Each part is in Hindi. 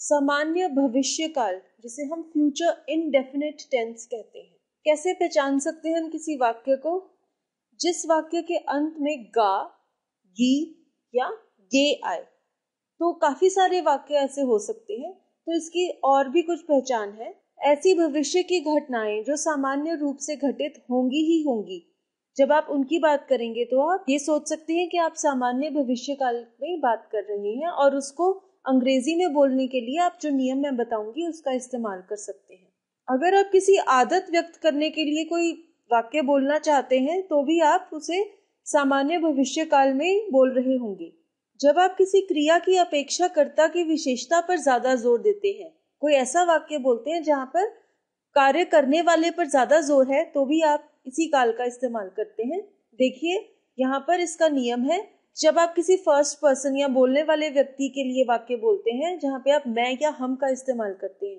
सामान्य भविष्य काल जिसे हम फ्यूचर इनडेफिनेट टेंस कहते हैं कैसे पहचान सकते हैं हम किसी वाक्य को जिस वाक्य के अंत में गा गी या गे आए तो काफी सारे वाक्य ऐसे हो सकते हैं तो इसकी और भी कुछ पहचान है ऐसी भविष्य की घटनाएं जो सामान्य रूप से घटित होंगी ही होंगी जब आप उनकी बात करेंगे तो आप ये सोच सकते हैं कि आप सामान्य भविष्य काल में बात कर रहे हैं और उसको अंग्रेजी में बोलने के लिए आप जो नियम मैं बताऊंगी उसका इस्तेमाल कर सकते हैं अगर आप किसी आदत व्यक्त करने के लिए कोई वाक्य बोलना चाहते हैं तो भी आप उसे सामान्य भविष्य काल में बोल रहे होंगे जब आप किसी क्रिया की अपेक्षाकर्ता की विशेषता पर ज्यादा जोर देते हैं कोई ऐसा वाक्य बोलते हैं जहाँ पर कार्य करने वाले पर ज्यादा जोर है तो भी आप इसी काल का इस्तेमाल करते हैं देखिए यहाँ पर इसका नियम है जब आप किसी फर्स्ट पर्सन या बोलने वाले व्यक्ति के लिए वाक्य बोलते हैं जहाँ पे आप मैं या हम का इस्तेमाल करते हैं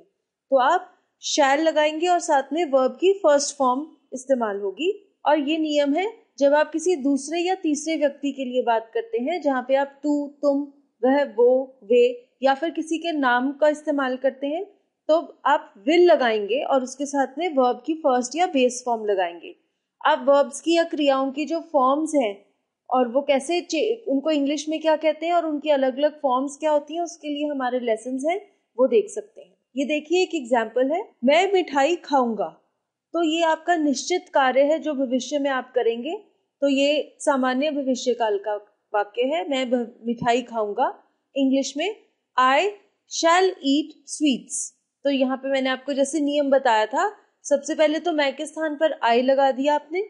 तो आप शैल लगाएंगे और साथ में वर्ब की फर्स्ट फॉर्म इस्तेमाल होगी और ये नियम है जब आप किसी दूसरे या तीसरे व्यक्ति के लिए बात करते हैं जहाँ पे आप तू तुम वह वो वे या फिर किसी के नाम का इस्तेमाल करते हैं तो आप विल लगाएंगे और उसके साथ में वर्ब की फर्स्ट या बेस फॉर्म लगाएंगे आप वर्ब्स की या क्रियाओं की जो फॉर्म्स हैं और वो कैसे उनको इंग्लिश में क्या कहते हैं और उनकी अलग अलग फॉर्म्स क्या होती हैं उसके लिए हमारे लेसन हैं वो देख सकते हैं ये देखिए एक एग्जाम्पल है मैं मिठाई खाऊंगा तो ये आपका निश्चित कार्य है जो भविष्य में आप करेंगे तो ये सामान्य भविष्य काल का वाक्य है मैं मिठाई खाऊंगा इंग्लिश में आई शैल ईट स्वीट्स तो यहाँ पे मैंने आपको जैसे नियम बताया था सबसे पहले तो मैं के स्थान पर आई लगा दिया आपने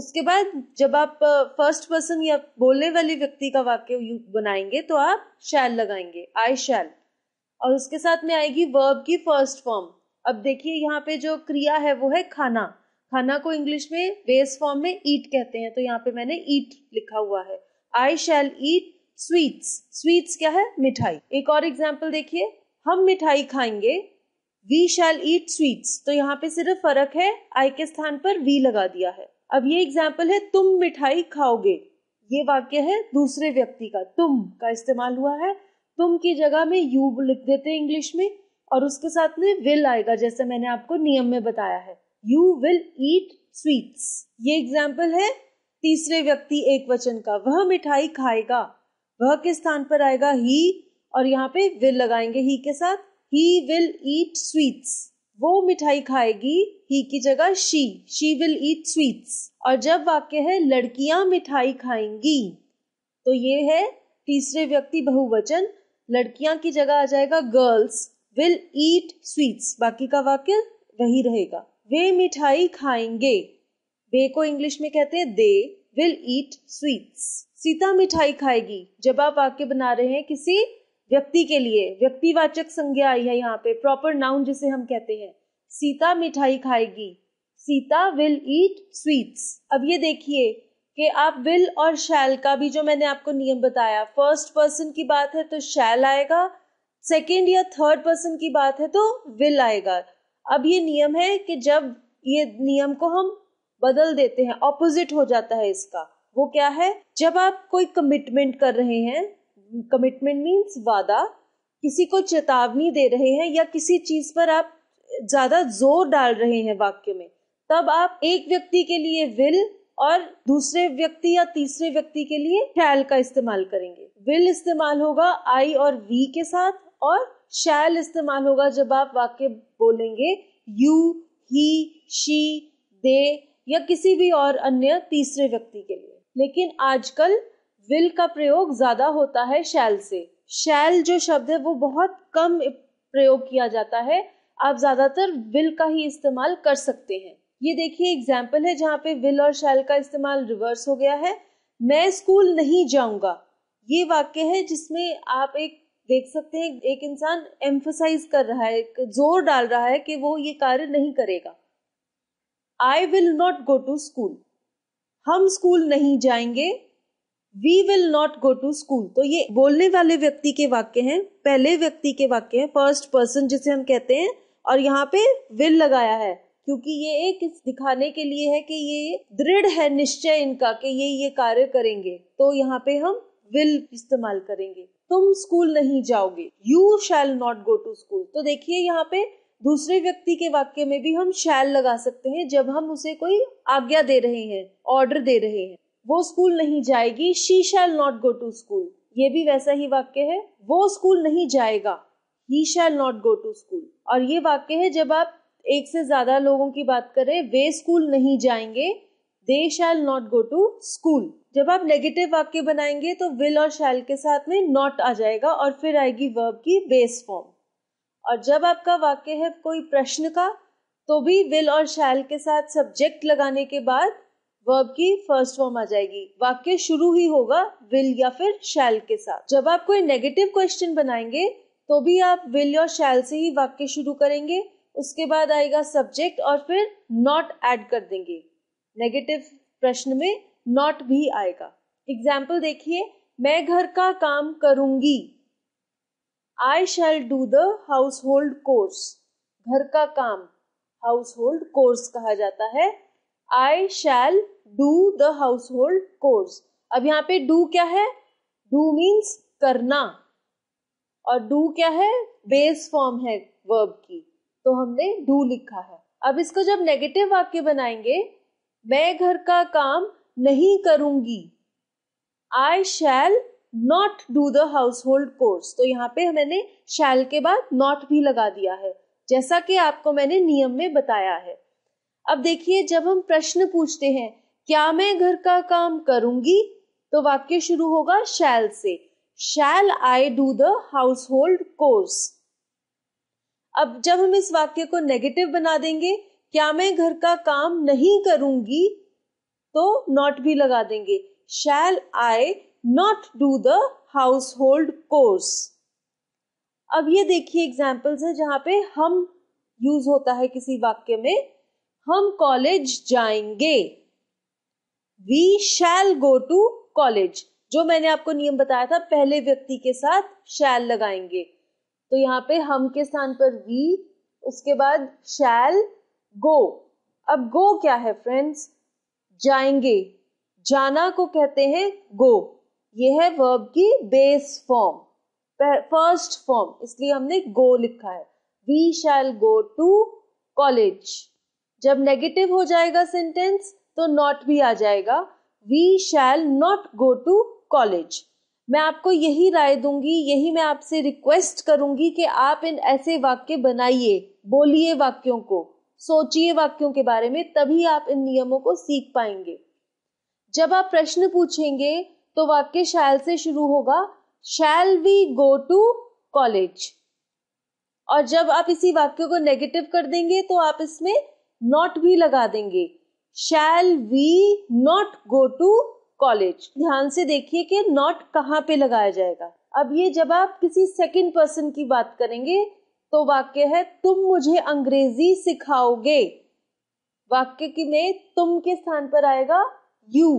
उसके बाद जब आप फर्स्ट पर्सन या बोलने वाले व्यक्ति का वाक्य बनाएंगे तो आप शैल लगाएंगे आई शैल और उसके साथ में आएगी वर्ब की फर्स्ट फॉर्म अब देखिए यहाँ पे जो क्रिया है वो है खाना खाना को इंग्लिश में बेस फॉर्म में ईट कहते हैं तो यहाँ पे मैंने ईट लिखा हुआ है I shell eat sweets sweets क्या है मिठाई एक और एग्जाम्पल देखिए हम मिठाई खाएंगे वी शैल ईट स्वीट्स तो यहाँ पे सिर्फ फर्क है आई के स्थान पर वी लगा दिया है अब ये एग्जाम्पल है तुम मिठाई खाओगे ये वाक्य है दूसरे व्यक्ति का तुम का इस्तेमाल हुआ है तुम की जगह में यू लिख देते हैं इंग्लिश में और उसके साथ में विल आएगा जैसे मैंने आपको नियम में बताया है यू विल ईट स्वीट्स ये एग्जाम्पल है तीसरे व्यक्ति एक वचन का वह मिठाई खाएगा वह किस स्थान पर आएगा ही और यहाँ पे विल लगाएंगे ही के साथ ही विल ईट स्वीट्स वो मिठाई खाएगी ही की जगह she she will eat sweets और जब वाक्य है लड़कियां मिठाई खाएंगी तो ये है तीसरे व्यक्ति बहुवचन लड़कियां की जगह आ जाएगा गर्ल्स विल ईट स्वीट्स बाकी का वाक्य वही रहेगा वे मिठाई खाएंगे वे को इंग्लिश में कहते हैं they will eat sweets Sita मिठाई खाएगी जब आप वाक्य बना रहे हैं किसी व्यक्ति के लिए व्यक्तिवाचक संज्ञा आई है यहाँ पे प्रॉपर नाउन जिसे हम कहते हैं सीता मिठाई खाएगी सीता विल ईट स्वीट्स अब ये देखिए कि आप विल और शैल का भी जो मैंने आपको नियम बताया फर्स्ट पर्सन की बात है तो शैल आएगा सेकेंड या थर्ड पर्सन की बात है तो विल आएगा अब ये नियम है कि जब ये नियम को हम बदल देते हैं ऑपोजिट हो जाता है इसका वो क्या है जब आप कोई कमिटमेंट कर रहे हैं कमिटमेंट मीन्स वादा किसी को चेतावनी दे रहे हैं या किसी चीज पर आप ज्यादा जोर डाल रहे हैं वाक्य में तब आप एक व्यक्ति के लिए विल और दूसरे व्यक्ति या तीसरे व्यक्ति के लिए शैल का इस्तेमाल करेंगे विल इस्तेमाल होगा आई और वी के साथ और शैल इस्तेमाल होगा जब आप वाक्य बोलेंगे यू ही शी दे या किसी भी और अन्य तीसरे व्यक्ति के लिए लेकिन आजकल विल का प्रयोग ज्यादा होता है शैल से शैल जो शब्द है वो बहुत कम प्रयोग किया जाता है आप ज्यादातर विल का ही इस्तेमाल कर सकते हैं ये देखिए एग्जाम्पल है जहाँ पे विल और शैल का इस्तेमाल रिवर्स हो गया है मैं स्कूल नहीं जाऊंगा ये वाक्य है जिसमें आप एक देख सकते हैं एक इंसान एम्फोसाइज कर रहा है जोर डाल रहा है कि वो ये कार्य नहीं करेगा I will not go to school हम स्कूल नहीं जाएंगे we will not go to school तो ये बोलने वाले व्यक्ति के वाक्य हैं पहले व्यक्ति के वाक्य हैं फर्स्ट पर्सन जिसे हम कहते हैं और यहाँ पे विल लगाया है क्योंकि ये एक दिखाने के लिए है कि ये दृढ़ है निश्चय इनका कि ये ये कार्य करेंगे तो यहाँ पे हम विल इस्तेमाल करेंगे तुम स्कूल नहीं जाओगे you shall not go to school तो देखिए यहाँ पे दूसरे व्यक्ति के वाक्य में भी हम शैल लगा सकते हैं जब हम उसे कोई आज्ञा दे रहे हैं ऑर्डर दे रहे हैं वो स्कूल नहीं जाएगी she shall not go to school ये भी वैसा ही वाक्य है वो स्कूल नहीं जाएगा he shall not go to school और ये वाक्य है जब आप एक से ज्यादा लोगों की बात करें वे स्कूल नहीं जाएंगे they shall not go to school जब आप नेगेटिव वाक्य बनाएंगे तो विल और शैल के साथ में नॉट आ जाएगा और फिर आएगी वर्ब की बेस फॉर्म और जब आपका वाक्य है कोई प्रश्न का तो भी विल और शैल के साथ सब्जेक्ट लगाने के बाद वर्ब की फर्स्ट फॉर्म आ जाएगी वाक्य शुरू ही होगा विल या फिर शैल के साथ जब आप कोई नेगेटिव क्वेश्चन बनाएंगे तो भी आप विल और शैल से ही वाक्य शुरू करेंगे उसके बाद आएगा सब्जेक्ट और फिर नॉट ऐड कर देंगे नेगेटिव प्रश्न में नॉट भी आएगा एग्जाम्पल देखिए मैं घर का काम करूंगी I shall do the household chores घर का काम हाउस होल्ड कोर्स कहा जाता है I shall do the household chores अब यहाँ पे डू क्या है डू मीन्स करना और डू क्या है बेस फॉर्म है वर्ब की तो हमने डू लिखा है अब इसको जब नेगेटिव वाक्य बनाएंगे मैं घर का काम नहीं करूंगी I shall not do the household chores तो यहाँ पे मैंने शैल के बाद नॉट भी लगा दिया है जैसा कि आपको मैंने नियम में बताया है अब देखिए जब हम प्रश्न पूछते हैं क्या मैं घर का काम करूंगी तो वाक्य शुरू होगा शैल से shall I do the household chores अब जब हम इस वाक्य को नेगेटिव बना देंगे क्या मैं घर का काम नहीं करूंगी तो नॉट भी लगा देंगे shall I not do the household chores अब ये देखिए एग्जाम्पल्स है जहां पे हम यूज होता है किसी वाक्य में हम कॉलेज जाएंगे we shall go to college जो मैंने आपको नियम बताया था पहले व्यक्ति के साथ शैल लगाएंगे तो यहाँ पे हम के स्थान पर वी उसके बाद शैल गो अब गो क्या है फ्रेंड्स जाएंगे जाना को कहते हैं गो ये है वर्ब की बेस फॉर्म फर्स्ट फॉर्म इसलिए हमने गो लिखा है we shall go to college जब नेगेटिव हो जाएगा सेंटेंस तो नॉट भी आ जाएगा we shall not go to college मैं आपको यही राय दूंगी यही मैं आपसे रिक्वेस्ट करूंगी कि आप इन ऐसे वाक्य बनाइए बोलिए वाक्यों को सोचिए वाक्यों के बारे में तभी आप इन नियमों को सीख पाएंगे जब आप प्रश्न पूछेंगे तो वाक्य शैल से शुरू होगा shall we go to college और जब आप इसी वाक्य को नेगेटिव कर देंगे तो आप इसमें नॉट भी लगा देंगे shall we not go to college ध्यान से देखिए कि नॉट कहाँ पे लगाया जाएगा अब ये जब आप किसी सेकंड पर्सन की बात करेंगे तो वाक्य है तुम मुझे अंग्रेजी सिखाओगे वाक्य की में तुम के स्थान पर आएगा यू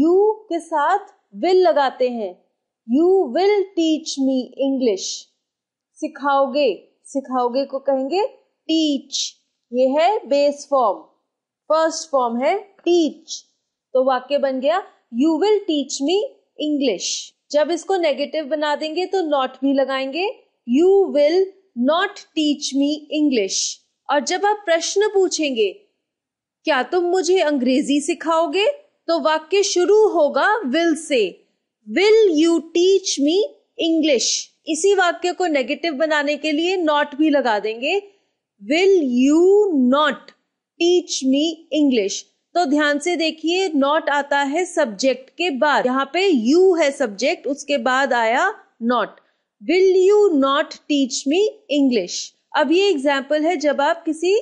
यू के साथ विल लगाते हैं you will teach me English सिखाओगे सिखाओगे को कहेंगे टीच ये है बेस फॉर्म फर्स्ट फॉर्म है टीच तो वाक्य बन गया you will teach me English जब इसको नेगेटिव बना देंगे तो नॉट भी लगाएंगे you will not teach me English और जब आप प्रश्न पूछेंगे क्या तुम मुझे अंग्रेजी सिखाओगे तो वाक्य शुरू होगा विल से will you teach me English इसी वाक्य को नेगेटिव बनाने के लिए नॉट भी लगा देंगे will you not teach me English तो ध्यान से देखिए नॉट आता है सब्जेक्ट के बाद यहाँ पे यू है सब्जेक्ट उसके बाद आया not will you not teach me English अब ये एग्जाम्पल है जब आप किसी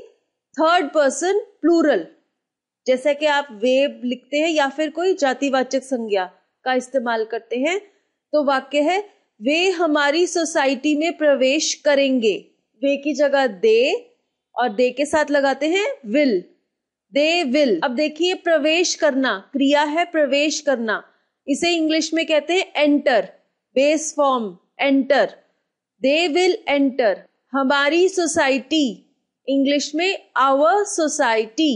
थर्ड पर्सन प्लूरल जैसा कि आप वेब लिखते हैं या फिर कोई जातिवाचक संज्ञा का इस्तेमाल करते हैं तो वाक्य है वे हमारी सोसाइटी में प्रवेश करेंगे वे की जगह दे और दे के साथ लगाते हैं विल दे विल अब देखिए प्रवेश करना क्रिया है प्रवेश करना इसे इंग्लिश में कहते हैं enter base form enter they will enter हमारी सोसाइटी इंग्लिश में our society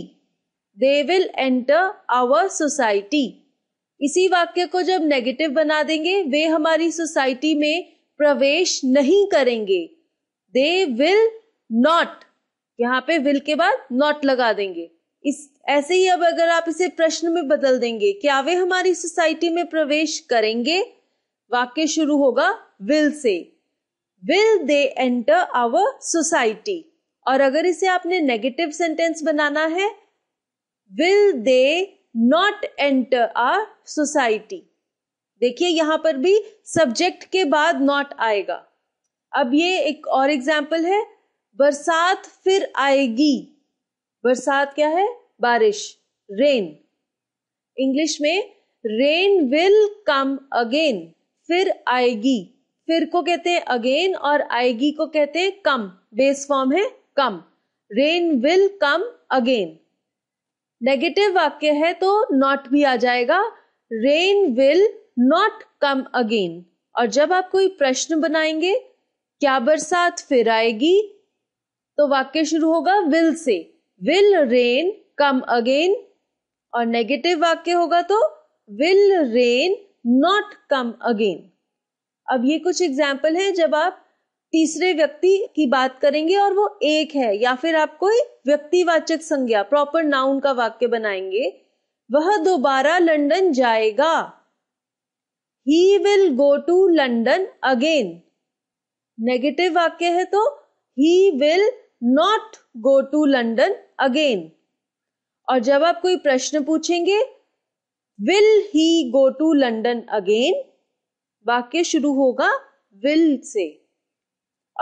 they will enter our society इसी वाक्य को जब नेगेटिव बना देंगे वे हमारी सोसाइटी में प्रवेश नहीं करेंगे दे विल नॉट यहाँ पे विल के बाद नॉट लगा देंगे इस ऐसे ही अब अगर आप इसे प्रश्न में बदल देंगे क्या वे हमारी सोसाइटी में प्रवेश करेंगे वाक्य शुरू होगा विल से will they enter our society और अगर इसे आपने नेगेटिव सेंटेंस बनाना है will they not enter our society देखिए यहां पर भी सब्जेक्ट के बाद नॉट आएगा अब ये एक और एग्जाम्पल है बरसात फिर आएगी बरसात क्या है बारिश रेन इंग्लिश में रेन विल कम अगेन फिर आएगी फिर को कहते हैं अगेन और आएगी को कहते हैं कम बेस फॉर्म है come rain will come again negative वाक्य है तो नॉट भी आ जाएगा rain will not come again और जब आप कोई प्रश्न बनाएंगे क्या बरसात फिर आएगी तो वाक्य शुरू होगा विल से विल रेन कम अगेन और नेगेटिव वाक्य होगा तो will rain not come again अब ये कुछ एग्जाम्पल है जब आप तीसरे व्यक्ति की बात करेंगे और वो एक है या फिर आप कोई व्यक्तिवाचक संज्ञा प्रॉपर नाउन का वाक्य बनाएंगे वह दोबारा लंदन जाएगा he will go to London again negative वाक्य है तो he will not go to London again और जब आप कोई प्रश्न पूछेंगे will he go to London again वाक्य शुरू होगा विल से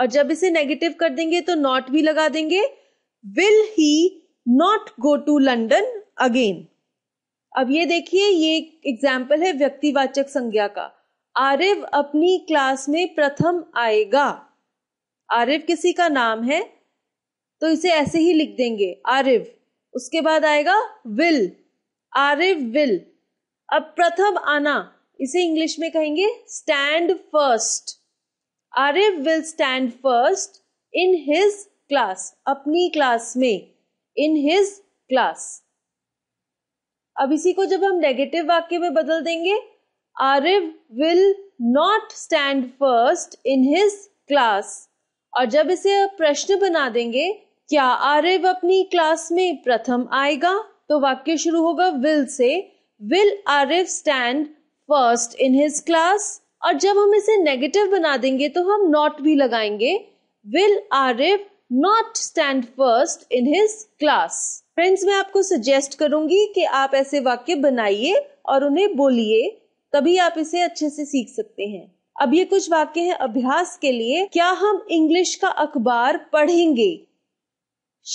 और जब इसे नेगेटिव कर देंगे तो नॉट भी लगा देंगे will he not go to London again अब ये देखिए ये एग्जाम्पल है व्यक्तिवाचक संज्ञा का आरिव अपनी क्लास में प्रथम आएगा आरिव किसी का नाम है तो इसे ऐसे ही लिख देंगे आरिव उसके बाद आएगा विल आरिव विल अब प्रथम आना इसे इंग्लिश में कहेंगे stand first Arif will stand first in his class अपनी क्लास में इन हिज क्लास अब इसी को जब हम नेगेटिव वाक्य में बदल देंगे Arif will not stand first in his class और जब इसे प्रश्न बना देंगे क्या आरिफ अपनी क्लास में प्रथम आएगा तो वाक्य शुरू होगा विल से will Arif stand first in his class और जब हम इसे नेगेटिव बना देंगे तो हम नॉट भी लगाएंगे will Arif not stand first in his class friends मैं आपको सजेस्ट करूंगी कि आप ऐसे वाक्य बनाइए और उन्हें बोलिए तभी आप इसे अच्छे से सीख सकते हैं अब ये कुछ वाक्य हैं अभ्यास के लिए क्या हम इंग्लिश का अखबार पढ़ेंगे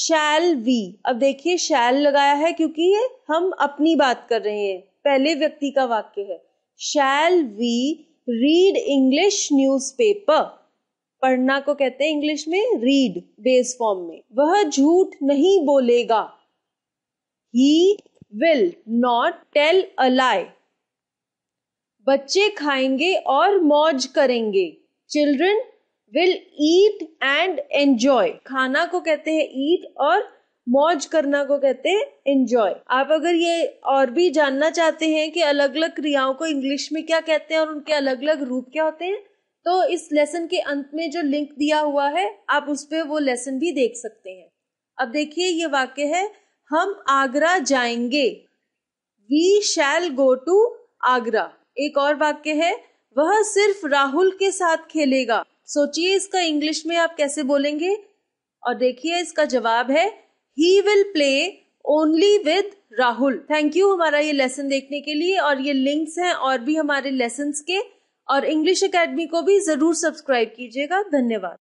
शैल वी अब देखिए शैल लगाया है क्योंकि ये हम अपनी बात कर रहे हैं पहले व्यक्ति का वाक्य है shall we read English newspaper पढ़ना को कहते हैं इंग्लिश में रीड बेस फॉर्म में वह झूठ नहीं बोलेगा he will not tell a lie बच्चे खाएंगे और मौज करेंगे children will eat and enjoy खाना को कहते हैं ईट और मौज करना को कहते हैं एंजॉय आप अगर ये और भी जानना चाहते हैं कि अलग अलग क्रियाओं को इंग्लिश में क्या कहते हैं और उनके अलग अलग रूप क्या होते हैं तो इस लेसन के अंत में जो लिंक दिया हुआ है आप उस पर वो लेसन भी देख सकते हैं अब देखिए ये वाक्य है हम आगरा जाएंगे we shall go to Agra एक और वाक्य है वह सिर्फ राहुल के साथ खेलेगा सोचिए इसका इंग्लिश में आप कैसे बोलेंगे और देखिए इसका जवाब है he will play only with Rahul thank you हमारा ये लेसन देखने के लिए और ये लिंक्स हैं और भी हमारे लेसन के और इंग्लिश अकेडमी को भी जरूर सब्सक्राइब कीजिएगा धन्यवाद